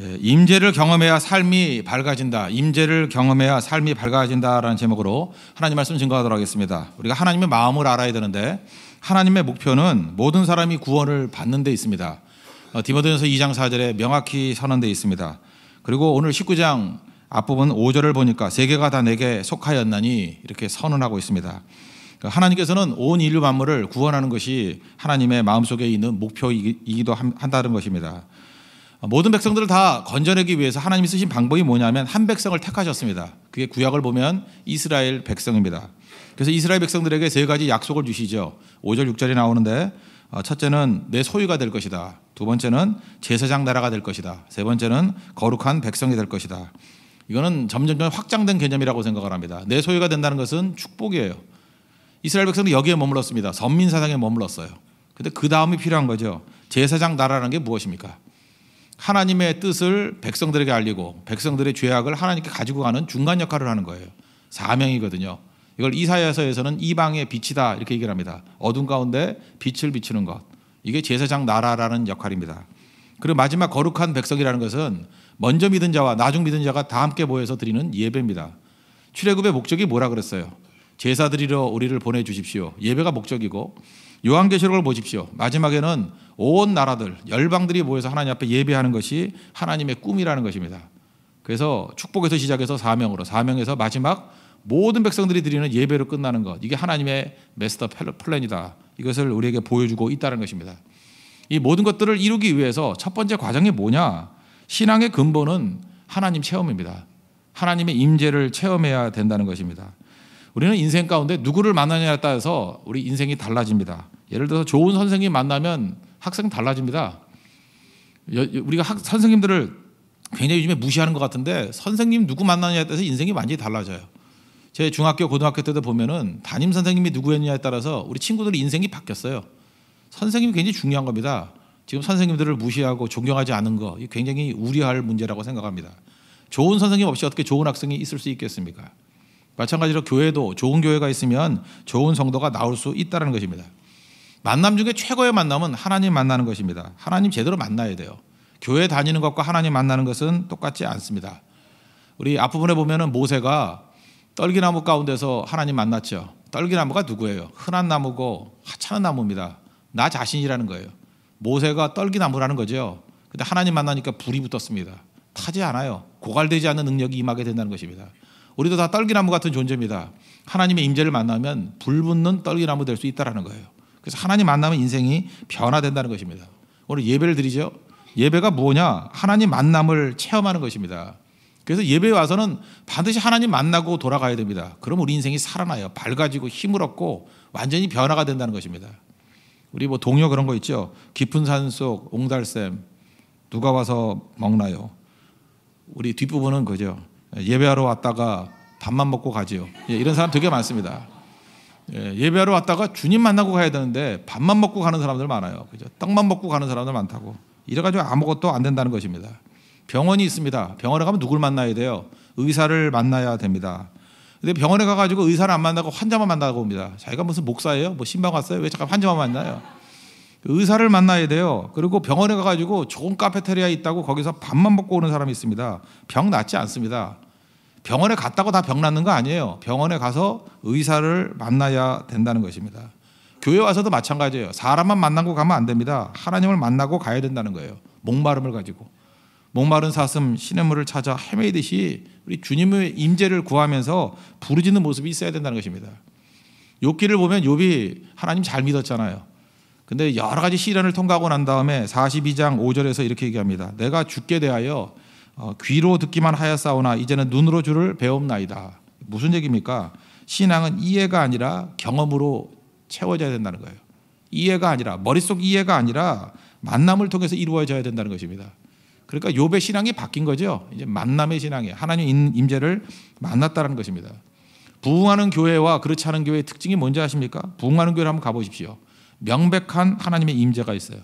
예, 임재를 경험해야 삶이 밝아진다. 임재를 경험해야 삶이 밝아진다라는 제목으로 하나님 말씀 증거하도록 하겠습니다. 우리가 하나님의 마음을 알아야 되는데 하나님의 목표는 모든 사람이 구원을 받는 데 있습니다. 어, 디모데전서 2장 4절에 명확히 선언되어 있습니다. 그리고 오늘 19장 앞부분 5절을 보니까 세계가 다 내게 속하였나니 이렇게 선언하고 있습니다. 그러니까 하나님께서는 온 인류 만물을 구원하는 것이 하나님의 마음속에 있는 목표이기도 한다는 것입니다. 모든 백성들을 다 건져내기 위해서 하나님이 쓰신 방법이 뭐냐면 한 백성을 택하셨습니다. 그게 구약을 보면 이스라엘 백성입니다. 그래서 이스라엘 백성들에게 세 가지 약속을 주시죠. 5절 6절이 나오는데 어, 첫째는 내 소유가 될 것이다. 두 번째는 제사장 나라가 될 것이다. 세 번째는 거룩한 백성이 될 것이다. 이거는 점점점 확장된 개념이라고 생각을 합니다. 내 소유가 된다는 것은 축복이에요. 이스라엘 백성도 여기에 머물렀습니다. 선민 사상에 머물렀어요. 근데 그 다음이 필요한 거죠. 제사장 나라라는 게 무엇입니까? 하나님의 뜻을 백성들에게 알리고 백성들의 죄악을 하나님께 가지고 가는 중간 역할을 하는 거예요. 사명이거든요. 이걸 이사야서에서는 이방의 빛이다 이렇게 얘기를 합니다. 어둠 가운데 빛을 비추는 것. 이게 제사장 나라라는 역할입니다. 그리고 마지막 거룩한 백성이라는 것은 먼저 믿은 자와 나중 믿은 자가 다 함께 모여서 드리는 예배입니다. 출애굽의 목적이 뭐라 그랬어요? 제사 드리러 우리를 보내 주십시오. 예배가 목적이고 요한계시록을 보십시오. 마지막에는 온 나라들, 열방들이 모여서 하나님 앞에 예배하는 것이 하나님의 꿈이라는 것입니다. 그래서 축복에서 시작해서 사명으로, 사명에서 마지막 모든 백성들이 드리는 예배로 끝나는 것. 이게 하나님의 메스터 플랜이다. 이것을 우리에게 보여주고 있다는 것입니다. 이 모든 것들을 이루기 위해서 첫 번째 과정이 뭐냐? 신앙의 근본은 하나님 체험입니다. 하나님의 임재를 체험해야 된다는 것입니다. 우리는 인생 가운데 누구를 만나냐에 따라서 우리 인생이 달라집니다. 예를 들어서 좋은 선생님 만나면 학생 달라집니다. 우리가 학, 선생님들을 굉장히 요즘에 무시하는 것 같은데 선생님 누구 만나냐에 따라서 인생이 완전히 달라져요. 제 중학교 고등학교 때도 보면은 담임 선생님이 누구였냐에 따라서 우리 친구들의 인생이 바뀌었어요. 선생님이 굉장히 중요한 겁니다. 지금 선생님들을 무시하고 존경하지 않은 거 굉장히 우려할 문제라고 생각합니다. 좋은 선생님 없이 어떻게 좋은 학생이 있을 수 있겠습니까? 마찬가지로 교회도 좋은 교회가 있으면 좋은 성도가 나올 수 있다는 것입니다. 만남 중에 최고의 만남은 하나님 만나는 것입니다. 하나님 제대로 만나야 돼요. 교회 다니는 것과 하나님 만나는 것은 똑같지 않습니다. 우리 앞부분에 보면은 모세가 떨기나무 가운데서 하나님 만났죠. 떨기나무가 누구예요? 흔한 나무고 하찮은 나무입니다. 나 자신이라는 거예요. 모세가 떨기나무라는 거죠. 근데 하나님 만나니까 불이 붙었습니다. 타지 않아요. 고갈되지 않는 능력이 임하게 된다는 것입니다. 우리도 다 떨기나무 같은 존재입니다. 하나님의 임재를 만나면 불 붙는 떨기나무 될 수 있다라는 거예요. 그래서 하나님 만나면 인생이 변화된다는 것입니다. 오늘 예배를 드리죠. 예배가 뭐냐? 하나님 만남을 체험하는 것입니다. 그래서 예배에 와서는 반드시 하나님 만나고 돌아가야 됩니다. 그럼 우리 인생이 살아나요. 밝아지고 힘을 얻고 완전히 변화가 된다는 것입니다. 우리 뭐 동요 그런 거 있죠. 깊은 산 속 옹달샘 누가 와서 먹나요? 우리 뒷부분은 그죠. 예배하러 왔다가 밥만 먹고 가지요. 예, 이런 사람 되게 많습니다. 예, 예배하러 왔다가 주님 만나고 가야 되는데 밥만 먹고 가는 사람들 많아요. 그죠? 떡만 먹고 가는 사람들 많다고. 이래가지고 아무것도 안 된다는 것입니다. 병원이 있습니다. 병원에 가면 누굴 만나야 돼요? 의사를 만나야 됩니다. 근데 병원에 가가지고 의사를 안 만나고 환자만 만나고 옵니다. 자기가 무슨 목사예요? 뭐 신방 왔어요? 왜 잠깐 환자만 만나요? 의사를 만나야 돼요. 그리고 병원에 가가지고 좋은 카페테리아 있다고 거기서 밥만 먹고 오는 사람이 있습니다. 병 낫지 않습니다. 병원에 갔다고 다 병 낫는 거 아니에요. 병원에 가서 의사를 만나야 된다는 것입니다. 교회 와서도 마찬가지예요. 사람만 만나고 가면 안 됩니다. 하나님을 만나고 가야 된다는 거예요. 목마름을 가지고 목마른 사슴 시냇물을 찾아 헤매듯이 우리 주님의 임재를 구하면서 부르짖는 모습이 있어야 된다는 것입니다. 욥기를 보면 욥이 하나님 잘 믿었잖아요. 근데 여러 가지 시련을 통과하고 난 다음에 42장 5절에서 이렇게 얘기합니다. 내가 죽게 대하여 어, 귀로 듣기만 하였사오나 이제는 눈으로 주를 배웁나이다 무슨 얘기입니까? 신앙은 이해가 아니라 경험으로 채워져야 된다는 거예요. 이해가 아니라 머릿속 이해가 아니라 만남을 통해서 이루어져야 된다는 것입니다. 그러니까 요배 신앙이 바뀐 거죠. 이제 만남의 신앙이 하나님 임재를 만났다는 것입니다. 부흥하는 교회와 그렇지 않은 교회의 특징이 뭔지 아십니까? 부흥하는 교회를 한번 가보십시오. 명백한 하나님의 임재가 있어요.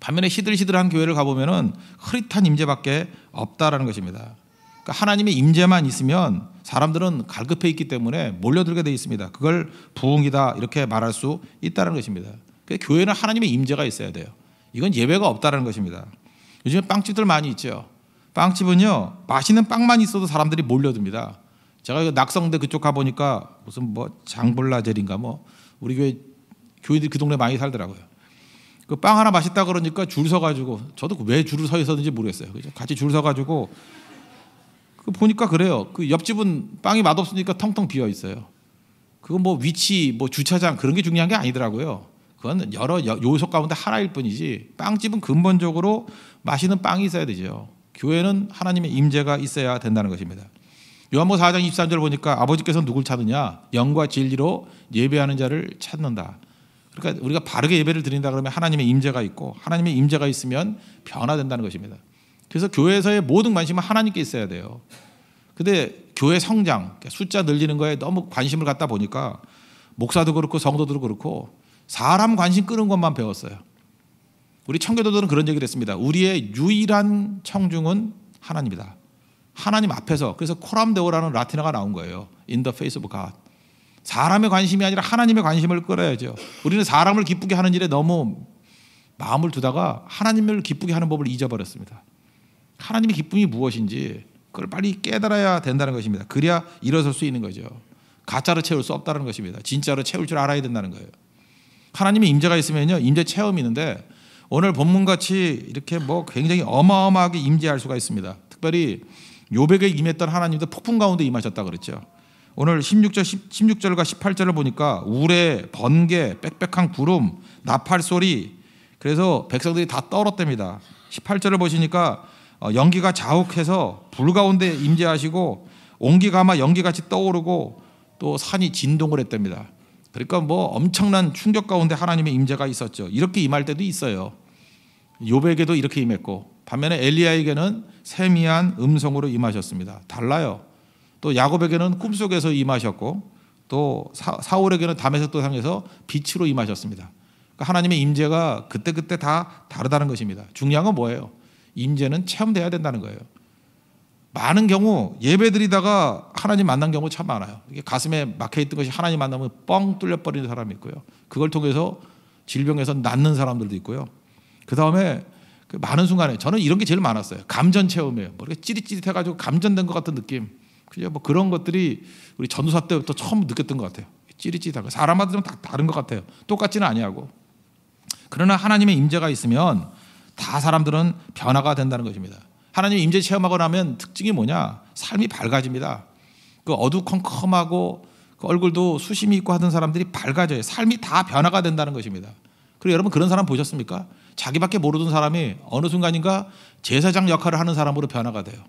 반면에 시들시들한 교회를 가보면은 흐릿한 임재밖에 없다라는 것입니다. 그러니까 하나님의 임재만 있으면 사람들은 갈급해 있기 때문에 몰려들게 돼 있습니다. 그걸 부흥이다 이렇게 말할 수 있다는 것입니다. 그러니까 교회는 하나님의 임재가 있어야 돼요. 이건 예배가 없다는 것입니다. 요즘에 빵집들 많이 있죠. 빵집은요 맛있는 빵만 있어도 사람들이 몰려듭니다. 제가 낙성대 그쪽 가 보니까 무슨 뭐 장볼라젤인가 뭐 우리 교회 교인들이 그 동네 많이 살더라고요. 그빵 하나 맛있다 그러니까 줄 서가지고 저도 그 왜 줄을 서 있었는지 모르겠어요. 그죠? 같이 줄 서가지고 그 보니까 그래요. 그 옆집은 빵이 맛없으니까 텅텅 비어 있어요. 그건 뭐 위치, 뭐 주차장 그런 게 중요한 게 아니더라고요. 그건 여러 요소 가운데 하나일 뿐이지 빵집은 근본적으로 맛있는 빵이 있어야 되죠. 교회는 하나님의 임재가 있어야 된다는 것입니다. 요한복 4장 23절 보니까 아버지께서 누굴 찾느냐? 영과 진리로 예배하는 자를 찾는다. 그러니까 우리가 바르게 예배를 드린다 그러면 하나님의 임재가 있고 하나님의 임재가 있으면 변화된다는 것입니다. 그래서 교회에서의 모든 관심은 하나님께 있어야 돼요. 근데 교회 성장, 그러니까 숫자 늘리는 거에 너무 관심을 갖다 보니까 목사도 그렇고 성도도 그렇고 사람 관심 끄는 것만 배웠어요. 우리 청교도들은 그런 얘기를 했습니다. 우리의 유일한 청중은 하나님이다. 하나님 앞에서 그래서 코람데오라는 라틴어가 나온 거예요. In the face of God. 사람의 관심이 아니라 하나님의 관심을 끌어야죠. 우리는 사람을 기쁘게 하는 일에 너무 마음을 두다가 하나님을 기쁘게 하는 법을 잊어버렸습니다. 하나님의 기쁨이 무엇인지 그걸 빨리 깨달아야 된다는 것입니다. 그래야 일어설 수 있는 거죠. 가짜로 채울 수 없다는 것입니다. 진짜로 채울 줄 알아야 된다는 거예요. 하나님의 임재가 있으면요. 임재 체험이 있는데 오늘 본문 같이 이렇게 뭐 굉장히 어마어마하게 임재할 수가 있습니다. 특별히 요백에 임했던 하나님도 폭풍 가운데 임하셨다 그랬죠. 오늘 16절 1 6절과 18절을 보니까 우레, 번개, 빽빽한 구름, 나팔 소리 그래서 백성들이 다 떨었답니다. 18절을 보시니까 어, 연기가 자욱해서 불 가운데 임재하시고 온기가마 연기같이 떠오르고 또 산이 진동을 했답니다. 그러니까 뭐 엄청난 충격 가운데 하나님의 임재가 있었죠. 이렇게 임할 때도 있어요. 요백에도 이렇게 임했고 반면에 엘리야에게는 세미한 음성으로 임하셨습니다. 달라요. 또 야곱에게는 꿈속에서 임하셨고 또 사울에게는 담에서 또상해서 빛으로 임하셨습니다. 그러니까 하나님의 임재가 그때그때 다 다르다는 것입니다. 중요한 건 뭐예요? 임재는 체험돼야 된다는 거예요. 많은 경우 예배드리다가 하나님 만난 경우 참 많아요. 이게 가슴에 막혀 있던 것이 하나님 만나면 뻥 뚫려 버리는 사람이 있고요. 그걸 통해서 질병에서 낫는 사람들도 있고요. 그 다음에 그 많은 순간에 저는 이런 게 제일 많았어요. 감전 체험이에요. 뭐 이렇게 찌릿찌릿해가지고 감전된 것 같은 느낌. 그죠? 뭐 그런 것들이 우리 전도사 때부터 처음 느꼈던 것 같아요. 찌릿찌릿하고 사람마다 좀다 다른 것 같아요. 똑같지는 아니하고. 그러나 하나님의 임재가 있으면 다 사람들은 변화가 된다는 것입니다. 하나님 임재 체험하고 나면 특징이 뭐냐? 삶이 밝아집니다. 그 어두컴컴하고 그 얼굴도 수심이 있고 하던 사람들이 밝아져요. 삶이 다 변화가 된다는 것입니다. 그리고 여러분 그런 사람 보셨습니까? 자기밖에 모르던 사람이 어느 순간인가 제사장 역할을 하는 사람으로 변화가 돼요.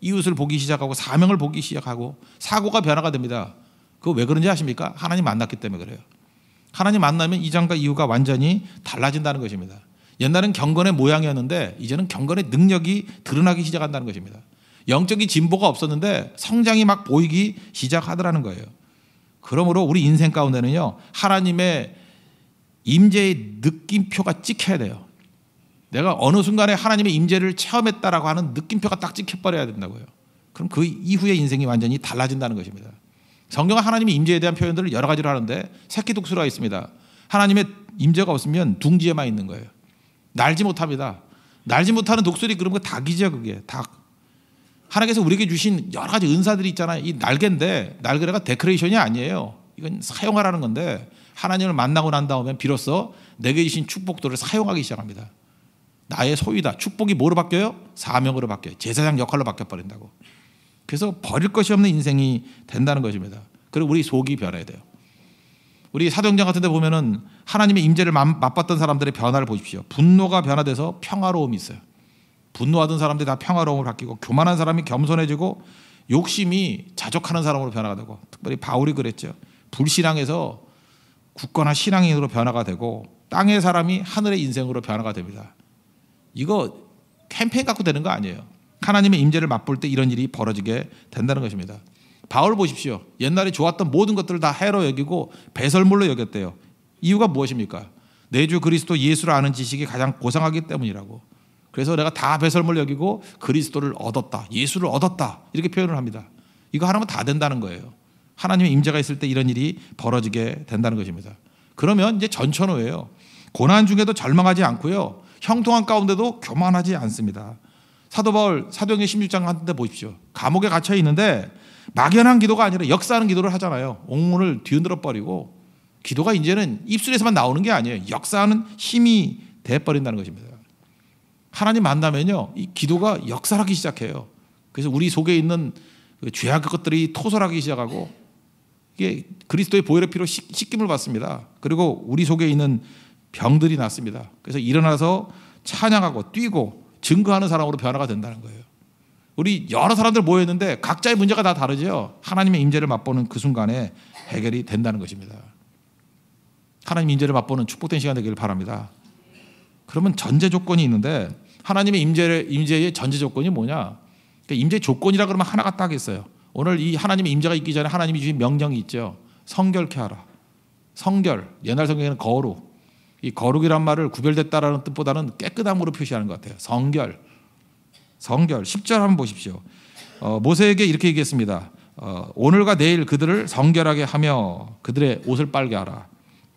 이웃을 보기 시작하고 사명을 보기 시작하고 사고가 변화가 됩니다. 그거 왜 그런지 아십니까? 하나님 만났기 때문에 그래요. 하나님 만나면 이전과 이후가 완전히 달라진다는 것입니다. 옛날은 경건의 모양이었는데 이제는 경건의 능력이 드러나기 시작한다는 것입니다. 영적인 진보가 없었는데 성장이 막 보이기 시작하더라는 거예요. 그러므로 우리 인생 가운데는요 하나님의 임재의 느낌표가 찍혀야 돼요. 내가 어느 순간에 하나님의 임재를 체험했다라고 하는 느낌표가 딱 찍혀버려야 된다고요. 그럼 그 이후의 인생이 완전히 달라진다는 것입니다. 성경은 하나님의 임재에 대한 표현들을 여러 가지로 하는데 새끼 독수리가 있습니다. 하나님의 임재가 없으면 둥지에만 있는 거예요. 날지 못합니다. 날지 못하는 독수리 그런 거 닭이죠 그게 닭. 하나님께서 우리에게 주신 여러 가지 은사들이 있잖아요. 이 날개인데 날개가 데크레이션이 아니에요. 이건 사용하라는 건데 하나님을 만나고 난 다음에 비로소 내게 주신 축복들을 사용하기 시작합니다. 나의 소유다. 축복이 뭐로 바뀌어요? 사명으로 바뀌어요. 제사장 역할로 바뀌어버린다고. 그래서 버릴 것이 없는 인생이 된다는 것입니다. 그리고 우리 속이 변해야 돼요. 우리 사도행전 같은 데 보면은 하나님의 임재를 맛봤던 사람들의 변화를 보십시오. 분노가 변화돼서 평화로움이 있어요. 분노하던 사람들이 다 평화로움을 바뀌고 교만한 사람이 겸손해지고 욕심이 자족하는 사람으로 변화가 되고 특별히 바울이 그랬죠. 불신앙에서 굳건한 신앙인으로 변화가 되고 땅의 사람이 하늘의 인생으로 변화가 됩니다. 이거 캠페인 갖고 되는 거 아니에요. 하나님의 임재를 맛볼 때 이런 일이 벌어지게 된다는 것입니다. 바울 보십시오. 옛날에 좋았던 모든 것들을 다 해로 여기고 배설물로 여겼대요. 이유가 무엇입니까? 내주 그리스도 예수를 아는 지식이 가장 고상하기 때문이라고. 그래서 내가 다 배설물 여기고 그리스도를 얻었다. 예수를 얻었다. 이렇게 표현을 합니다. 이거 하나면 다 된다는 거예요. 하나님의 임재가 있을 때 이런 일이 벌어지게 된다는 것입니다. 그러면 이제 전천후예요. 고난 중에도 절망하지 않고요. 형통한 가운데도 교만하지 않습니다. 사도 바울 사도행전 16장 같은데 보십시오. 감옥에 갇혀 있는데 막연한 기도가 아니라 역사하는 기도를 하잖아요. 옥문을 뒤흔들어 버리고 기도가 이제는 입술에서만 나오는 게 아니에요. 역사하는 힘이 돼 버린다는 것입니다. 하나님 만나면요, 이 기도가 역사하기 시작해요. 그래서 우리 속에 있는 그 죄악 것들이 토설하기 시작하고 이게 그리스도의 보혈의 피로 씻김을 받습니다. 그리고 우리 속에 있는 병들이 났습니다. 그래서 일어나서 찬양하고 뛰고 증거하는 사람으로 변화가 된다는 거예요. 우리 여러 사람들 모였는데 각자의 문제가 다 다르죠. 하나님의 임재를 맛보는 그 순간에 해결이 된다는 것입니다. 하나님 임재를 맛보는 축복된 시간 되기를 바랍니다. 그러면 전제 조건이 있는데 하나님의 임재를 임재의 전제 조건이 뭐냐? 그러니까 임재 조건이라 그러면 하나가 딱 있어요. 오늘 이 하나님의 임재가 있기 전에 하나님이 주신 명령이 있죠. 성결케 하라. 성결. 옛날 성경에는 거룩. 이 거룩이란 말을 구별됐다라는 뜻보다는 깨끗함으로 표시하는 것 같아요. 성결. 성결. 10절 한번 보십시오. 어, 모세에게 이렇게 얘기했습니다. 어, 오늘과 내일 그들을 성결하게 하며 그들의 옷을 빨게 하라.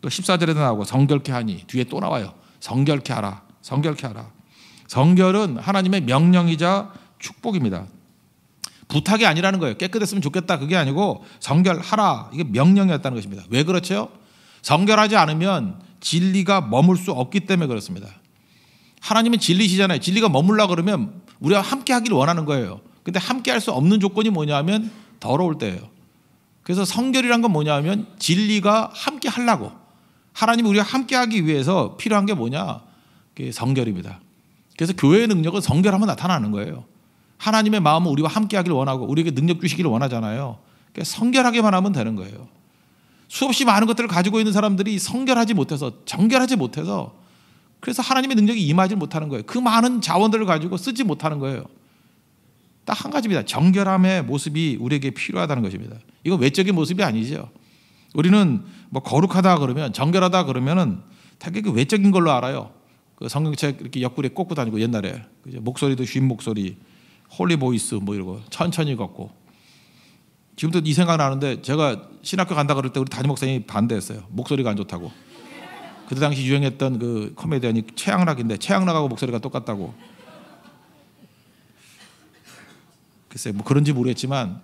또 14절에도 나오고 성결케 하니 뒤에 또 나와요. 성결케 하라. 성결케 하라. 성결은 하나님의 명령이자 축복입니다. 부탁이 아니라는 거예요. 깨끗했으면 좋겠다. 그게 아니고 성결하라. 이게 명령이었다는 것입니다. 왜 그렇죠? 성결하지 않으면 진리가 머물 수 없기 때문에 그렇습니다. 하나님은 진리시잖아요. 진리가 머물라 그러면 우리가 함께 하기를 원하는 거예요. 근데 함께 할 수 없는 조건이 뭐냐면 더러울 때예요. 그래서 성결이란 건 뭐냐면 진리가 함께 하려고 하나님 우리가 함께 하기 위해서 필요한 게 뭐냐? 그게 성결입니다. 그래서 교회의 능력은 성결하면 나타나는 거예요. 하나님의 마음은 우리와 함께 하기를 원하고 우리에게 능력 주시기를 원하잖아요. 그러니까 성결하게만 하면 되는 거예요. 수없이 많은 것들을 가지고 있는 사람들이 성결하지 못해서 정결하지 못해서 그래서 하나님의 능력이 임하지 못하는 거예요. 그 많은 자원들을 가지고 쓰지 못하는 거예요. 딱 한 가지입니다. 정결함의 모습이 우리에게 필요하다는 것입니다. 이건 외적인 모습이 아니죠. 우리는 뭐 거룩하다 그러면 정결하다 그러면은 되게 그 외적인 걸로 알아요. 그 성경책 이렇게 옆구리에 꽂고 다니고 옛날에 목소리도 쉰 목소리, 홀리 보이스 뭐 이러고 천천히 걷고 지금도 이 네 생각 나는데 제가 신학교 간다 그럴 때 우리 담임 목사님이 반대했어요. 목소리가 안 좋다고. 그때 당시 유행했던 그 코미디언이 최양락인데 최양락하고 목소리가 똑같다고. 글쎄 뭐 그런지 모르겠지만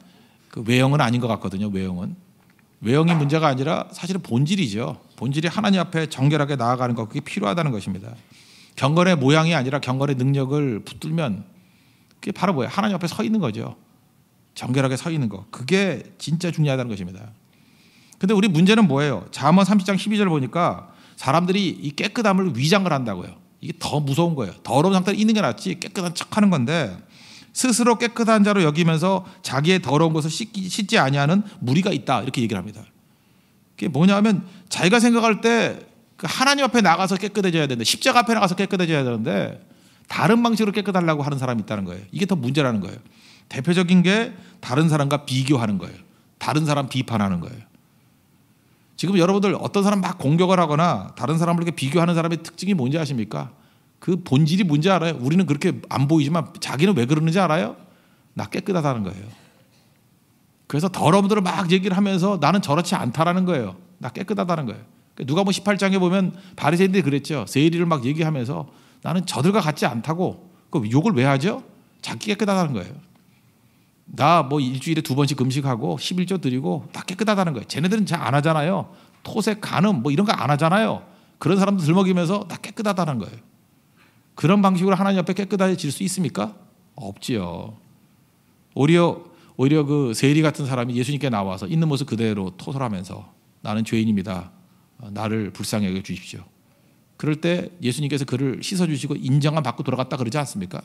그 외형은 아닌 것 같거든요. 외형은 외형이 문제가 아니라 사실은 본질이죠. 본질이 하나님 앞에 정결하게 나아가는 것 그게 필요하다는 것입니다. 경건의 모양이 아니라 경건의 능력을 붙들면 그게 바로 뭐예요? 하나님 앞에 서 있는 거죠. 정결하게 서 있는 거 그게 진짜 중요하다는 것입니다. 근데 우리 문제는 뭐예요? 잠언 30장 12절 보니까 사람들이 이 깨끗함을 위장을 한다고요. 이게 더 무서운 거예요. 더러운 상태로 있는 게 낫지 깨끗한 척하는 건데 스스로 깨끗한 자로 여기면서 자기의 더러운 것을 씻기, 씻지 아니하는 무리가 있다 이렇게 얘기를 합니다. 그게 뭐냐하면 자기가 생각할 때 그 하나님 앞에 나가서 깨끗해져야 되는데 십자가 앞에 나가서 깨끗해져야 되는데 다른 방식으로 깨끗하려고 하는 사람이 있다는 거예요. 이게 더 문제라는 거예요. 대표적인 게 다른 사람과 비교하는 거예요. 다른 사람 비판하는 거예요. 지금 여러분들 어떤 사람 막 공격을 하거나 다른 사람을 이렇게 비교하는 사람의 특징이 뭔지 아십니까? 그 본질이 뭔지 알아요? 우리는 그렇게 안 보이지만 자기는 왜 그러는지 알아요? 나 깨끗하다는 거예요. 그래서 더러운 들을 막 얘기를 하면서 나는 저렇지 않다라는 거예요. 나 깨끗하다는 거예요. 누가 뭐 18장에 보면 바리새인들이 그랬죠. 세리를 막 얘기하면서 나는 저들과 같지 않다고 그 욕을 왜 하죠? 자기 깨끗하다는 거예요. 나뭐 일주일에 두 번씩 금식하고 11조 드리고 다 깨끗하다는 거예요. 쟤네들은 잘 안 하잖아요. 토색, 간음 뭐 이런 거 안 하잖아요. 그런 사람도 들먹이면서 다 깨끗하다는 거예요. 그런 방식으로 하나님 앞에 깨끗해질 수 있습니까? 없지요. 오히려 오히려 그 세리 같은 사람이 예수님께 나와서 있는 모습 그대로 토설하면서 나는 죄인입니다. 나를 불쌍히 여겨 주십시오. 그럴 때 예수님께서 그를 씻어 주시고 인정함 받고 돌아갔다 그러지 않습니까?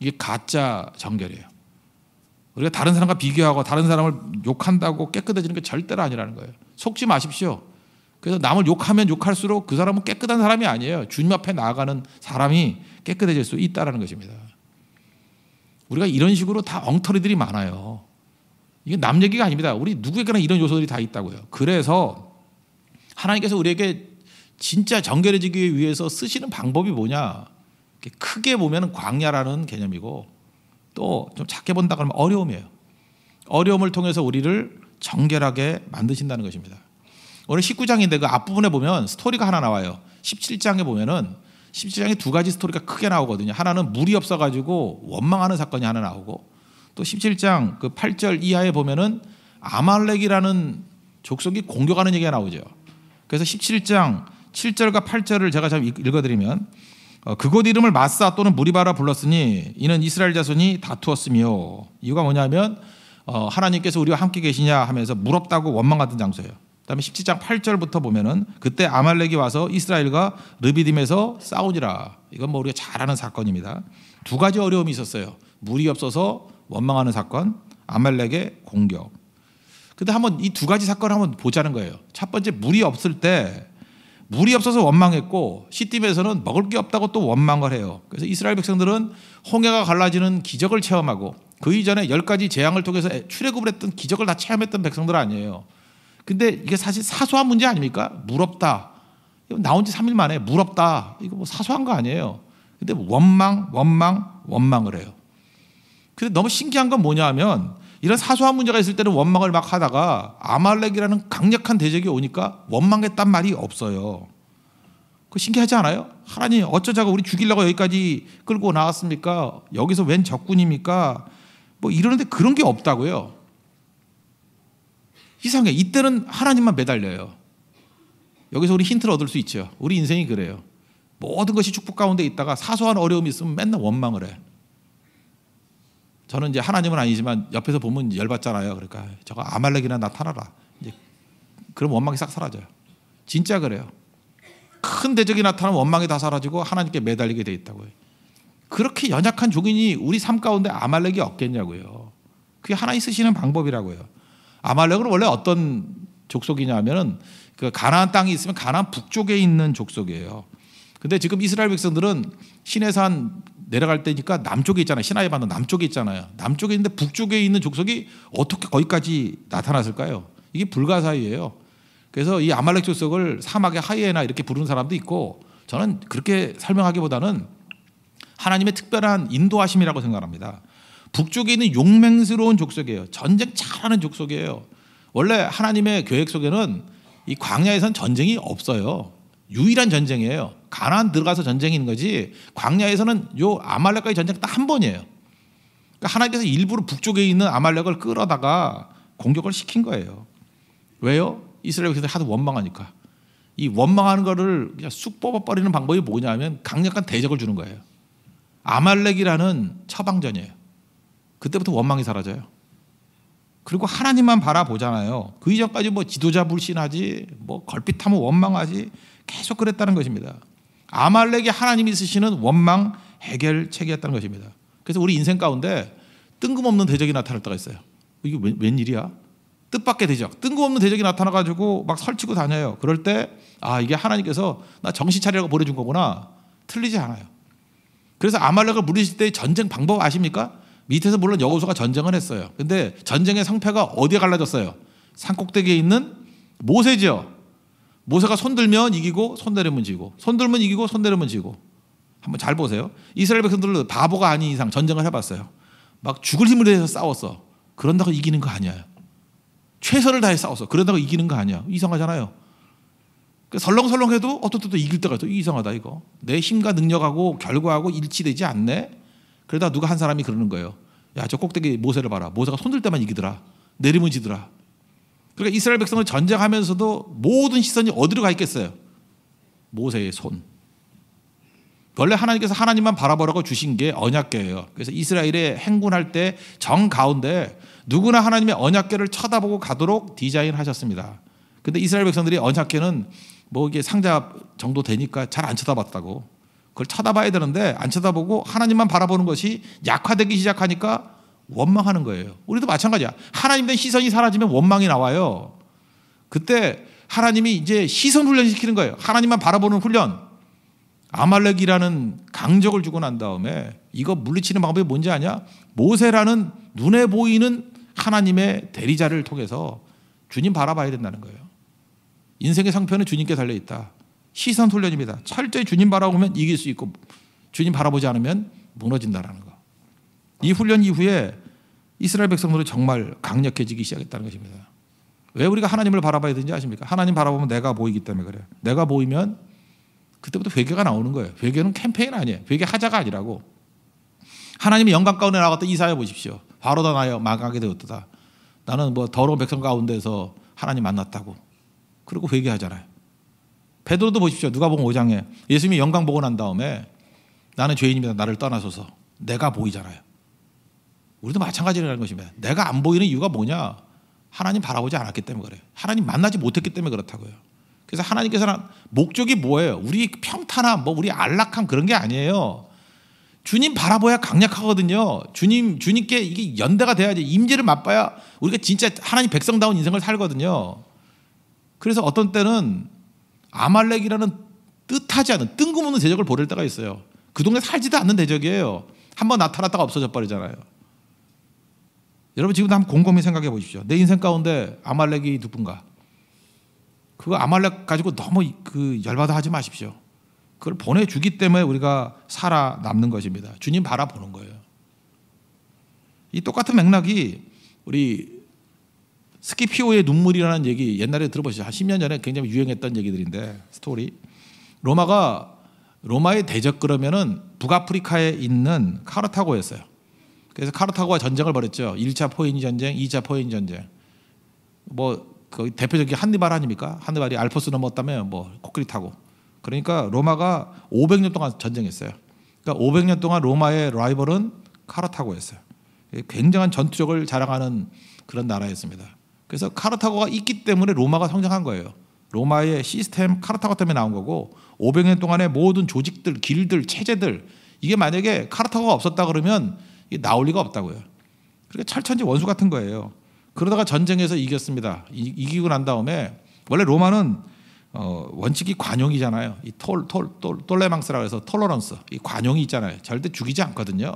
이게 가짜 정결이에요. 우리가 다른 사람과 비교하고 다른 사람을 욕한다고 깨끗해지는 게 절대로 아니라는 거예요. 속지 마십시오. 그래서 남을 욕하면 욕할수록 그 사람은 깨끗한 사람이 아니에요. 주님 앞에 나아가는 사람이 깨끗해질 수 있다라는 것입니다. 우리가 이런 식으로 다 엉터리들이 많아요. 이게 남 얘기가 아닙니다. 우리 누구에게나 이런 요소들이 다 있다고요. 그래서 하나님께서 우리에게 진짜 정결해지기 위해서 쓰시는 방법이 뭐냐? 크게 보면 광야라는 개념이고 또좀 작게 본다 그러면 어려움이에요. 어려움을 통해서 우리를 정결하게 만드신다는 것입니다. 오늘 19장인데 그 앞부분에 보면 스토리가 하나 나와요. 17장에 보면은 17장에 두 가지 스토리가 크게 나오거든요. 하나는 물이 없어가지고 원망하는 사건이 하나 나오고 또 17장 그 8절 이하에 보면은 아말렉이라는 족속이 공격하는 얘기가 나오죠. 그래서 17장 7절과 8절을 제가 잘 읽어드리면 어, 그곳 이름을 마사 또는 무리바라 불렀으니 이는 이스라엘 자손이 다투었으며 이유가 뭐냐면 어, 하나님께서 우리와 함께 계시냐 하면서 무럽다고 원망 하은 장소예요. 그다음에 17장 8절부터 보면은 그때 아말렉이 와서 이스라엘과 르비딤에서 싸우니라. 이건 뭐 우리가 잘 아는 사건입니다. 두 가지 어려움이 있었어요. 물이 없어서 원망하는 사건, 아말렉의 공격. 근데 한번 이 두 가지 사건을 한번 보자는 거예요. 첫 번째 물이 없을 때 물이 없어서 원망했고 시딤에서는 먹을 게 없다고 또 원망을 해요. 그래서 이스라엘 백성들은 홍해가 갈라지는 기적을 체험하고 그 이전에 열 가지 재앙을 통해서 출애굽을 했던 기적을 다 체험했던 백성들 아니에요. 근데 이게 사실 사소한 문제 아닙니까? 물 없다. 나온 지 3일 만에 물 없다. 이거 뭐 사소한 거 아니에요. 근데 원망, 원망, 원망을 해요. 근데 너무 신기한 건 뭐냐 하면 이런 사소한 문제가 있을 때는 원망을 막 하다가 아말렉이라는 강력한 대적이 오니까 원망했단 말이 없어요. 그 신기하지 않아요? 하나님 어쩌자고 우리 죽이려고 여기까지 끌고 나왔습니까? 여기서 웬 적군입니까? 뭐 이러는데 그런 게 없다고요. 이상해. 이때는 하나님만 매달려요. 여기서 우리 힌트를 얻을 수 있죠. 우리 인생이 그래요. 모든 것이 축복 가운데 있다가 사소한 어려움이 있으면 맨날 원망을 해. 저는 이제 하나님은 아니지만 옆에서 보면 열받잖아요. 그러니까 저거 아말렉이나 나타나라. 이제 그럼 원망이 싹 사라져요. 진짜 그래요. 큰 대적이 나타나면 원망이 다 사라지고 하나님께 매달리게 돼 있다고요. 그렇게 연약한 종인이 우리 삶 가운데 아말렉이 없겠냐고요. 그게 하나님 쓰시는 방법이라고요. 아말렉은 원래 어떤 족속이냐면은 그 가나안 땅이 있으면 가나안 북쪽에 있는 족속이에요. 근데 지금 이스라엘 백성들은 시내산 내려갈 때니까 남쪽에 있잖아요. 신하이 반도 남쪽에 있잖아요. 남쪽에 있는데 북쪽에 있는 족속이 어떻게 거기까지 나타났을까요? 이게 불가사의예요. 그래서 이 아말렉 족속을 사막의 하이에나 이렇게 부르는 사람도 있고 저는 그렇게 설명하기보다는 하나님의 특별한 인도하심이라고 생각합니다. 북쪽에 있는 용맹스러운 족속이에요. 전쟁 잘하는 족속이에요. 원래 하나님의 계획 속에는 이 광야에선 전쟁이 없어요. 유일한 전쟁이에요. 가나안 들어가서 전쟁인 거지. 광야에서는 요 아말렉과의 전쟁 딱 한 번이에요. 그러니까 하나님께서 일부러 북쪽에 있는 아말렉을 끌어다가 공격을 시킨 거예요. 왜요? 이스라엘 백성들 하도 원망하니까. 이 원망하는 거를 그냥 쑥 뽑아버리는 방법이 뭐냐면 강력한 대적을 주는 거예요. 아말렉이라는 처방전이에요. 그때부터 원망이 사라져요. 그리고 하나님만 바라보잖아요. 그 이전까지 뭐 지도자 불신하지, 뭐 걸핏하면 원망하지, 계속 그랬다는 것입니다. 아말렉이 하나님이 쓰시는 원망 해결책이었다는 것입니다. 그래서 우리 인생 가운데 뜬금없는 대적이 나타날 때가 있어요. 이게 웬, 웬일이야? 뜻밖의 대적, 뜬금없는 대적이 나타나가지고 막 설치고 다녀요. 그럴 때, 아, 이게 하나님께서 나 정신 차리라고 보내준 거구나. 틀리지 않아요. 그래서 아말렉을 물리실 때 전쟁 방법 아십니까? 밑에서 물론 여호수가 전쟁을 했어요. 근데 전쟁의 성패가 어디에 갈라졌어요? 산꼭대기에 있는 모세지요. 모세가 손들면 이기고 손대려면 지고 손들면 이기고 손대려면 지고 한번 잘 보세요. 이스라엘 백성들은 바보가 아닌 이상 전쟁을 해봤어요. 막 죽을 힘을 내서 싸웠어. 그런다고 이기는 거 아니야. 최선을 다해 싸웠어. 그런다고 이기는 거 아니야. 이상하잖아요. 그러니까 설렁설렁해도 어떻든 또 이길 때가 있어. 이상하다 이거. 내 힘과 능력하고 결과하고 일치되지 않네. 그러다 누가 한 사람이 그러는 거예요. 야 저 꼭대기 모세를 봐라. 모세가 손들 때만 이기더라. 내리면 지더라. 그러니까 이스라엘 백성을 전쟁하면서도 모든 시선이 어디로 가 있겠어요? 모세의 손. 원래 하나님께서 하나님만 바라보라고 주신 게 언약계예요. 그래서 이스라엘에 행군할 때 정 가운데 누구나 하나님의 언약계를 쳐다보고 가도록 디자인하셨습니다. 근데 이스라엘 백성들이 언약계는 뭐 이게 상자 정도 되니까 잘 안 쳐다봤다고. 그걸 쳐다봐야 되는데 안 쳐다보고 하나님만 바라보는 것이 약화되기 시작하니까 원망하는 거예요. 우리도 마찬가지야. 하나님의 시선이 사라지면 원망이 나와요. 그때 하나님이 이제 시선 훈련시키는 거예요. 하나님만 바라보는 훈련. 아말렉이라는 강적을 주고 난 다음에 이거 물리치는 방법이 뭔지 아냐? 모세라는 눈에 보이는 하나님의 대리자를 통해서 주님 바라봐야 된다는 거예요. 인생의 상편은 주님께 달려 있다. 시선 훈련입니다. 철저히 주님 바라보면 이길 수 있고 주님 바라보지 않으면 무너진다라는 거예요. 이 훈련 이후에 이스라엘 백성들이 정말 강력해지기 시작했다는 것입니다. 왜 우리가 하나님을 바라봐야 되는지 아십니까? 하나님 바라보면 내가 보이기 때문에 그래요. 내가 보이면 그때부터 회개가 나오는 거예요. 회개는 캠페인 아니에요. 회개 하자가 아니라고. 하나님이 영광 가운데 나갔다 이사해 보십시오. 바로다 나여 망하게 되었다. 나는 뭐 더러운 백성 가운데서 하나님 만났다고. 그리고 회개하잖아요. 베드로도 보십시오. 누가 보면 5장에 예수님이 영광 보고 난 다음에 나는 죄인입니다. 나를 떠나소서. 내가 보이잖아요. 우리도 마찬가지라는 것입니다. 내가 안 보이는 이유가 뭐냐? 하나님 바라보지 않았기 때문에 그래요. 하나님 만나지 못했기 때문에 그렇다고요. 그래서 하나님께서는 목적이 뭐예요? 우리 평탄함, 뭐 우리 안락함 그런 게 아니에요. 주님 바라봐야 강력하거든요. 주님 주님께 이게 연대가 돼야지 임재를 맛봐야 우리가 진짜 하나님 백성다운 인생을 살거든요. 그래서 어떤 때는 아말렉이라는 뜻하지 않은 뜬금없는 대적을 보낼 때가 있어요. 그동네 살지도 않는 대적이에요. 한번 나타났다가 없어져 버리잖아요. 여러분 지금도 한번 곰곰이 생각해 보십시오. 내 인생 가운데 아말렉이 누군가? 그 아말렉 가지고 너무 그 열받아 하지 마십시오. 그걸 보내주기 때문에 우리가 살아남는 것입니다. 주님 바라보는 거예요. 이 똑같은 맥락이 우리 스키피오의 눈물이라는 얘기 옛날에 들어보셨죠? 한 10년 전에 굉장히 유행했던 얘기들인데 스토리. 로마가 로마의 대적 그러면은 북아프리카에 있는 카르타고였어요. 그래서 카르타고와 전쟁을 벌였죠. 1차 포인 전쟁, 2차 포인 전쟁. 뭐 그 대표적인 한니발 아닙니까? 한니발이 알프스 넘었다면뭐 코끼리 타고. 그러니까 로마가 500년 동안 전쟁했어요. 그러니까 500년 동안 로마의 라이벌은 카르타고였어요. 굉장한 전투력을 자랑하는 그런 나라였습니다. 그래서 카르타고가 있기 때문에 로마가 성장한 거예요. 로마의 시스템 카르타고 때문에 나온 거고 500년 동안의 모든 조직들, 길들, 체제들 이게 만약에 카르타고가 없었다 그러면 나올 리가 없다고요. 그러 철천지 원수 같은 거예요. 그러다가 전쟁에서 이겼습니다. 이, 기고난 다음에 원래 로마는 어, 원칙이 관용이잖아요. 이 톨, 톨, 톨, 톨레망스라고 해서 톨러런스, 이 관용이 있잖아요. 절대 죽이지 않거든요.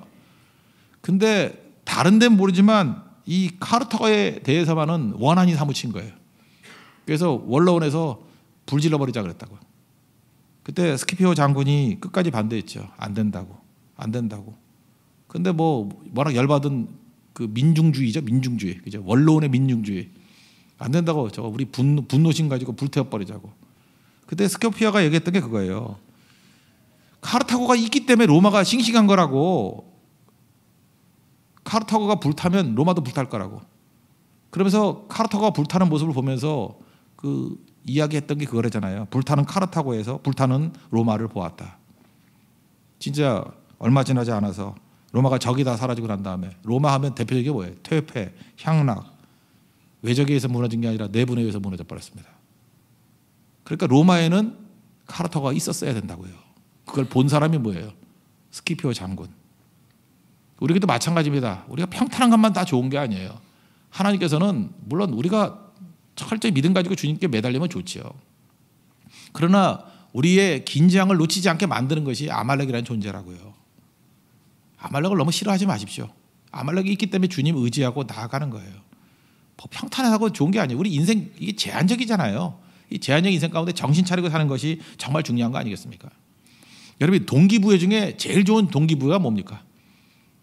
근데 다른 데는 모르지만 이 카르타에 대해서만은 원한이 사무친 거예요. 그래서 원로원에서 불질러 버리자 그랬다고. 그때 스키피오 장군이 끝까지 반대했죠. 안 된다고, 안 된다고. 근데 뭐 워낙 열받은 그 민중주의죠, 민중주의. 그죠? 원로원의 민중주의. 안 된다고 저거 우리 분노, 분노심 가지고 불태워 버리자고. 그때 스코피아가 얘기했던 게 그거예요. 카르타고가 있기 때문에 로마가 싱싱한 거라고. 카르타고가 불타면 로마도 불탈 거라고. 그러면서 카르타고가 불타는 모습을 보면서 그 이야기했던 게 그거래잖아요. 불타는 카르타고에서 불타는 로마를 보았다. 진짜 얼마 지나지 않아서 로마가 적이 다 사라지고 난 다음에 로마 하면 대표적인 게 뭐예요? 퇴폐, 향락. 외적에 의해서 무너진 게 아니라 내분에 의해서 무너져 버렸습니다. 그러니까 로마에는 카르터가 있었어야 된다고요. 그걸 본 사람이 뭐예요? 스키피오 장군. 우리에게도 마찬가지입니다. 우리가 평탄한 것만 다 좋은 게 아니에요. 하나님께서는 물론 우리가 철저히 믿음 가지고 주님께 매달리면 좋지요. 그러나 우리의 긴장을 놓치지 않게 만드는 것이 아말렉이라는 존재라고요. 아말렉을 너무 싫어하지 마십시오. 아말렉이 있기 때문에 주님 의지하고 나아가는 거예요. 뭐 평탄하고 좋은 게 아니에요. 우리 인생 이게 제한적이잖아요. 이 제한적 인생 가운데 정신 차리고 사는 것이 정말 중요한 거 아니겠습니까? 여러분 동기부여 중에 제일 좋은 동기부여가 뭡니까?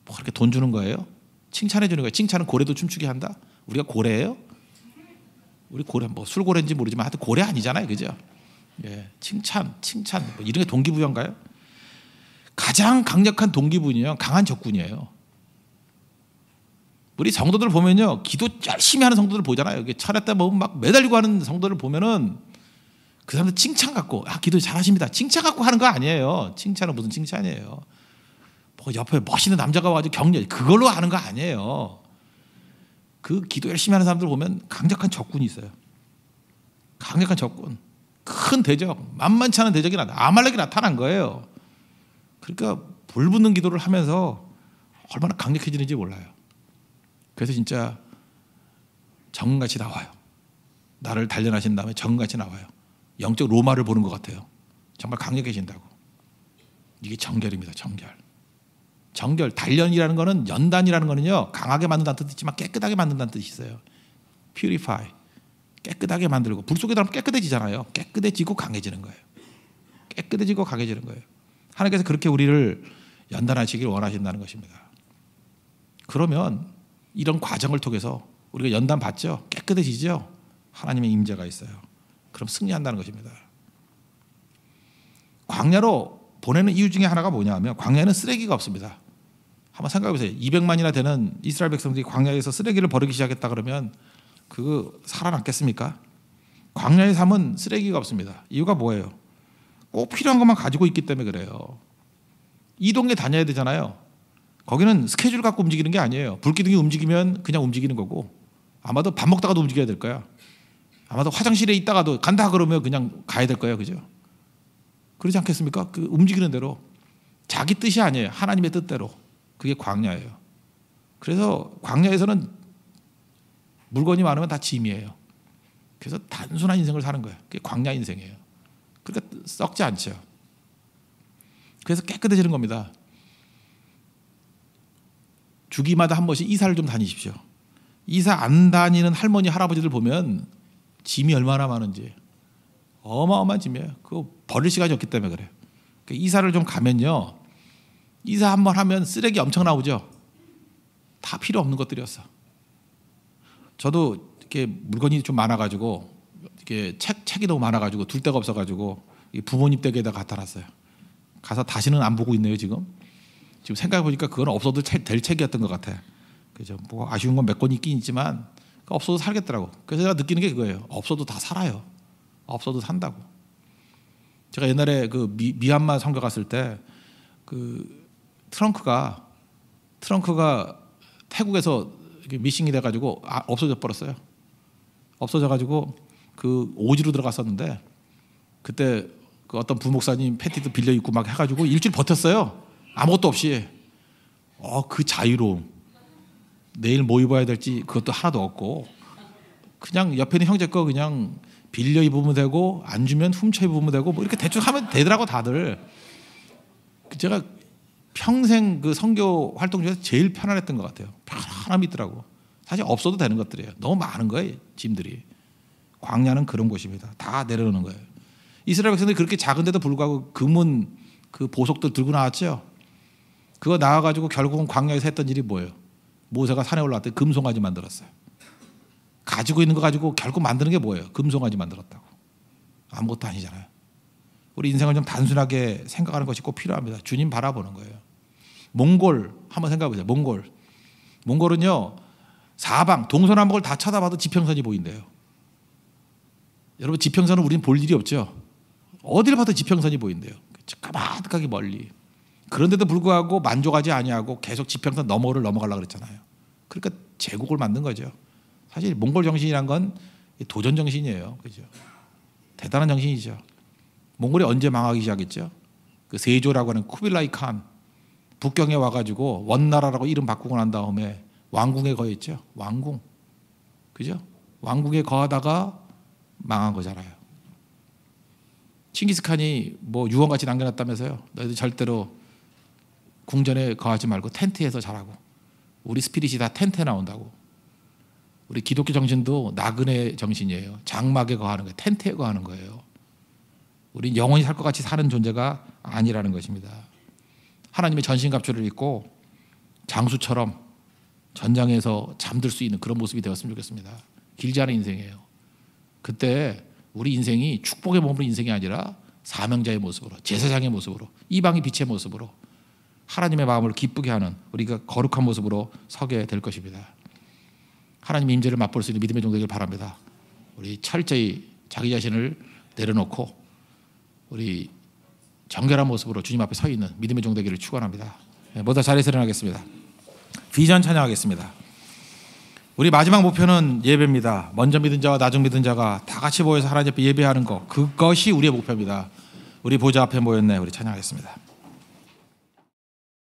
뭐 그렇게 돈 주는 거예요? 칭찬해 주는 거예요. 칭찬은 고래도 춤추게 한다. 우리가 고래예요? 우리 고래 뭐 술고래인지 모르지만 하여튼 고래 아니잖아요, 그죠? 예, 칭찬, 칭찬 뭐 이런 게 동기부여인가요? 가장 강력한 동기분이에요. 강한 적군이에요. 우리 성도들 보면요. 기도 열심히 하는 성도들 보잖아요. 차렸다 보면 막 매달리고 하는 성도들 보면은 그 사람들 칭찬 갖고 아 기도 잘하십니다. 칭찬 갖고 하는 거 아니에요. 칭찬은 무슨 칭찬이에요. 뭐 옆에 멋있는 남자가 와가지고 격려 그걸로 하는 거 아니에요. 그 기도 열심히 하는 사람들 보면 강력한 적군이 있어요. 강력한 적군, 큰 대적, 만만치 않은 대적이 나 아말렉이 나타난 거예요. 그러니까 불붙는 기도를 하면서 얼마나 강력해지는지 몰라요. 그래서 진짜 정같이 나와요. 나를 단련하신 다음에 정같이 나와요. 영적 로마를 보는 것 같아요. 정말 강력해진다고. 이게 정결입니다. 정결. 정결, 단련이라는 거는 연단이라는 거는요. 강하게 만든다는 뜻이 있지만 깨끗하게 만든다는 뜻이 있어요. purify. 깨끗하게 만들고 불 속에 들어가면 깨끗해지잖아요. 깨끗해지고 강해지는 거예요. 깨끗해지고 강해지는 거예요. 하나님께서 그렇게 우리를 연단하시길 원하신다는 것입니다. 그러면 이런 과정을 통해서 우리가 연단 받죠? 깨끗해지죠? 하나님의 임재가 있어요. 그럼 승리한다는 것입니다. 광야로 보내는 이유 중에 하나가 뭐냐면 광야는 쓰레기가 없습니다. 한번 생각해 보세요. 200만이나 되는 이스라엘 백성들이 광야에서 쓰레기를 버리기 시작했다 그러면 그 살아남겠습니까? 광야의 삶은 쓰레기가 없습니다. 이유가 뭐예요? 꼭 뭐 필요한 것만 가지고 있기 때문에 그래요. 이 동네 다녀야 되잖아요. 거기는 스케줄 갖고 움직이는 게 아니에요. 불기둥이 움직이면 그냥 움직이는 거고 아마도 밥 먹다가도 움직여야 될 거야. 아마도 화장실에 있다가도 간다 그러면 그냥 가야 될 거예요. 그죠? 그러지 않겠습니까? 그 움직이는 대로 자기 뜻이 아니에요. 하나님의 뜻대로. 그게 광야예요. 그래서 광야에서는 물건이 많으면 다 짐이에요. 그래서 단순한 인생을 사는 거예요. 그게 광야 인생이에요. 썩지 않죠. 그래서 깨끗해지는 겁니다. 주기마다 한 번씩 이사를 좀 다니십시오. 이사 안 다니는 할머니 할아버지들 보면 짐이 얼마나 많은지 어마어마한 짐이에요. 그거 버릴 시간이 없기 때문에 그래요. 그러니까 이사를 좀 가면요. 이사 한 번 하면 쓰레기 엄청 나오죠. 다 필요 없는 것들이었어. 저도 이렇게 물건이 좀 많아가지고 이렇게 책 책이 너무 많아가지고 둘 데가 없어가지고 부모님댁에다 갖다 놨어요. 가서 다시는 안 보고 있네요 지금. 지금 생각해 보니까 그건 없어도 될 책이었던 것 같아. 그죠? 뭐 아쉬운 건 몇 권 있긴 있지만 없어도 살겠더라고. 그래서 제가 느끼는 게 그거예요. 없어도 다 살아요. 없어도 산다고. 제가 옛날에 그 미, 미얀마 선교 갔을 때 그 트렁크가 트렁크가 태국에서 미싱이 돼가지고 아, 없어져 버렸어요. 없어져가지고 그 오지로 들어갔었는데 그때 그 어떤 부목사님 패티도 빌려 입고 막 해가지고 일주일 버텼어요. 아무것도 없이. 어, 그 자유로움. 내일 뭐 입어야 될지 그것도 하나도 없고. 그냥 옆에 있는 형제 거 그냥 빌려 입으면 되고 안 주면 훔쳐 입으면 되고 뭐 이렇게 대충 하면 되더라고 다들. 그 제가 평생 그성교 활동 중에서 제일 편안했던 것 같아요. 편안함이 있더라고. 사실 없어도 되는 것들이에요. 너무 많은 거예요 짐들이. 광야는 그런 곳입니다. 다 내려오는 거예요. 이스라엘 백성들이 그렇게 작은데도 불구하고 금은 그 보석들 들고 나왔죠. 그거 나와가지고 결국은 광야에서 했던 일이 뭐예요? 모세가 산에 올라왔더니 금송아지 만들었어요. 가지고 있는 거 가지고 결국 만드는 게 뭐예요? 금송아지 만들었다고. 아무것도 아니잖아요. 우리 인생을 좀 단순하게 생각하는 것이 꼭 필요합니다. 주님 바라보는 거예요. 몽골 한번 생각해 보세요. 몽골. 몽골은요. 사방 동서남북을 다 쳐다봐도 지평선이 보인대요. 여러분 지평선은 우리는 볼 일이 없죠. 어딜 봐도 지평선이 보인대요. 까마득하게 멀리. 그런데도 불구하고 만족하지 아니하고 계속 지평선 너머를 넘어가려고 그랬잖아요. 그러니까 제국을 만든 거죠. 사실 몽골 정신이란 건 도전 정신이에요. 그죠? 대단한 정신이죠. 몽골이 언제 망하기 시작했죠? 그 세조라고 하는 쿠빌라이 칸 북경에 와가지고 원나라라고 이름 바꾸고 난 다음에 왕궁에 거했죠. 왕궁. 그죠? 왕궁에 거하다가 망한 거잖아요. 칭기스칸이 뭐 유언같이 남겨놨다면서요. 너희들 절대로 궁전에 거하지 말고 텐트에서 자라고. 우리 스피릿이 다 텐트에 나온다고. 우리 기독교 정신도 나그네 정신이에요. 장막에 거하는 거예요. 텐트에 거하는 거예요. 우리 영원히 살 것 같이 사는 존재가 아니라는 것입니다. 하나님의 전신갑주를 입고 장수처럼 전장에서 잠들 수 있는 그런 모습이 되었으면 좋겠습니다. 길지 않은 인생이에요. 그때 우리 인생이 축복의 몸으로 인생이 아니라 사명자의 모습으로 제사장의 모습으로 이방의 빛의 모습으로 하나님의 마음을 기쁘게 하는 우리가 거룩한 모습으로 서게 될 것입니다. 하나님의 임재를 맛볼 수 있는 믿음의 종되길 바랍니다. 우리 철저히 자기 자신을 내려놓고 우리 정결한 모습으로 주님 앞에 서 있는 믿음의 종되기를 축원합니다. 네, 모두 자리에서 일어나겠습니다. 비전 찬양하겠습니다. 우리 마지막 목표는 예배입니다. 먼저 믿은 자와 나중 믿은 자가 다 같이 모여서 하나님 앞에 예배하는 것. 그것이 우리의 목표입니다. 우리 보좌 앞에 모였네. 우리 찬양하겠습니다.